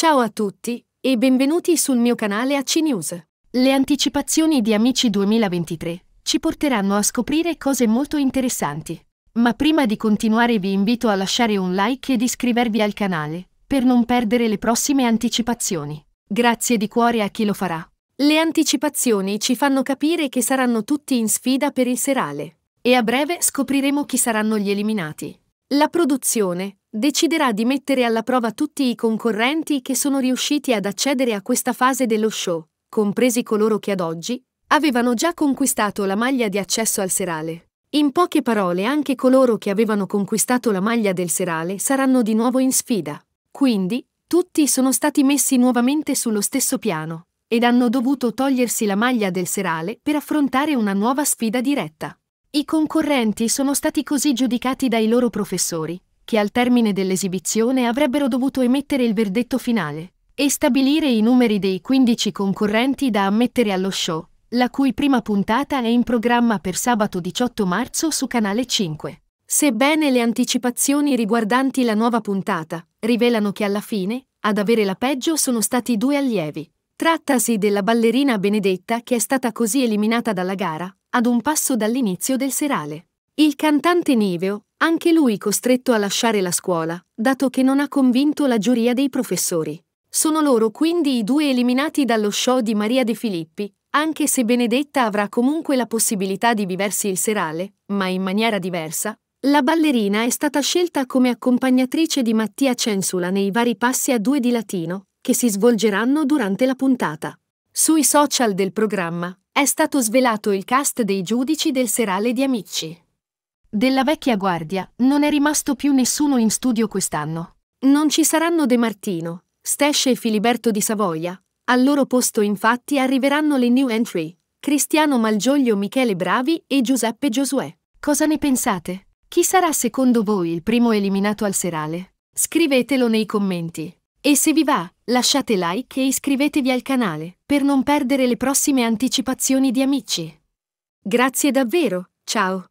Ciao a tutti e benvenuti sul mio canale AC News. Le anticipazioni di Amici 2023 ci porteranno a scoprire cose molto interessanti. Ma prima di continuare vi invito a lasciare un like ed iscrivervi al canale, per non perdere le prossime anticipazioni. Grazie di cuore a chi lo farà. Le anticipazioni ci fanno capire che saranno tutti in sfida per il serale. E a breve scopriremo chi saranno gli eliminati. La produzione, deciderà di mettere alla prova tutti i concorrenti che sono riusciti ad accedere a questa fase dello show, compresi coloro che ad oggi avevano già conquistato la maglia di accesso al serale. In poche parole, anche coloro che avevano conquistato la maglia del serale saranno di nuovo in sfida. Quindi, tutti sono stati messi nuovamente sullo stesso piano ed hanno dovuto togliersi la maglia del serale per affrontare una nuova sfida diretta. I concorrenti sono stati così giudicati dai loro professori, che al termine dell'esibizione avrebbero dovuto emettere il verdetto finale e stabilire i numeri dei 15 concorrenti da ammettere allo show, la cui prima puntata è in programma per sabato 18 marzo su Canale 5. Sebbene le anticipazioni riguardanti la nuova puntata rivelano che alla fine, ad avere la peggio sono stati due allievi. Trattasi della ballerina Benedetta che è stata così eliminata dalla gara, ad un passo dall'inizio del serale. Il cantante Niveo, anche lui costretto a lasciare la scuola, dato che non ha convinto la giuria dei professori. Sono loro quindi i due eliminati dallo show di Maria De Filippi, anche se Benedetta avrà comunque la possibilità di viversi il serale, ma in maniera diversa, la ballerina è stata scelta come accompagnatrice di Mattia Censula nei vari passi a due di latino, che si svolgeranno durante la puntata. Sui social del programma è stato svelato il cast dei giudici del serale di Amici. Della vecchia guardia non è rimasto più nessuno in studio quest'anno. Non ci saranno De Martino, Stesce e Filiberto di Savoia. Al loro posto infatti arriveranno le new entry, Cristiano Malgioglio Michele Bravi e Giuseppe Giosuè. Cosa ne pensate? Chi sarà secondo voi il primo eliminato al serale? Scrivetelo nei commenti. E se vi va, lasciate like e iscrivetevi al canale per non perdere le prossime anticipazioni di Amici. Grazie davvero, ciao!